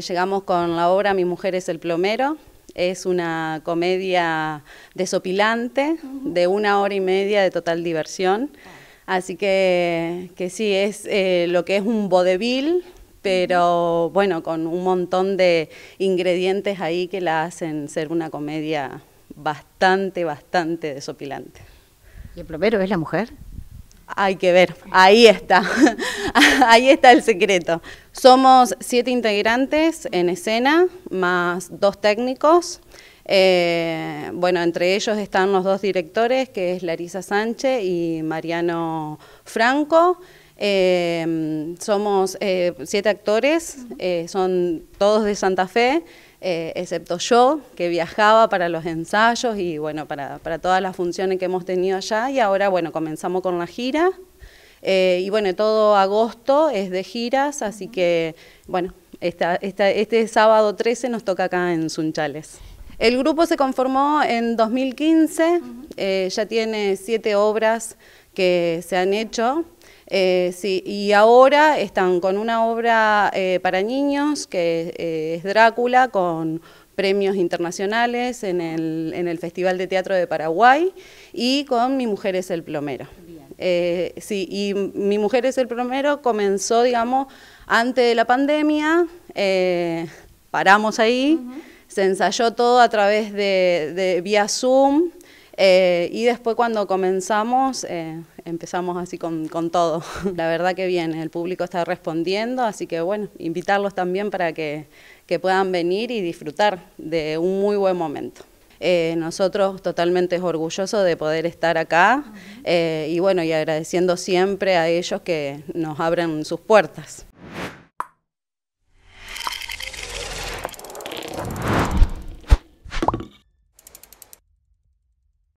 llegamos con la obra Mi mujer es el plomero. Es una comedia desopilante de una hora y media de total diversión. Así que, sí, es eh, lo que es un vodevil, pero bueno, con un montón de ingredientes ahí que la hacen ser una comedia bastante, bastante desopilante. ¿Y el plomero es la mujer? Hay que ver, ahí está, ahí está el secreto. Somos siete integrantes en escena, más dos técnicos. Eh, bueno, entre ellos están los dos directores, que es Larisa Sánchez y Mariano Franco. Eh, somos eh, siete actores, son todos de Santa Fe. Eh, excepto yo, que viajaba para los ensayos y bueno, para, todas las funciones que hemos tenido allá. Y ahora, bueno, comenzamos con la gira. Eh, y bueno, todo agosto es de giras, así que bueno, este sábado 13 nos toca acá en Sunchales. El grupo se conformó en 2015, eh, ya tiene siete obras que se han hecho. Eh, y ahora están con una obra eh, para niños que es Drácula, con premios internacionales en el, Festival de Teatro de Paraguay y con Mi Mujer es el Plomero. y Mi Mujer es el Plomero comenzó, digamos, antes de la pandemia, paramos ahí. Se ensayó todo a través de, vía Zoom eh, y después cuando comenzamos eh, empezamos así con, todo. La verdad que bien, el público está respondiendo, así que bueno, invitarlos también para que, puedan venir y disfrutar de un muy buen momento. Eh, nosotros totalmente orgullosos de poder estar acá y bueno, y agradeciendo siempre a ellos que nos abren sus puertas.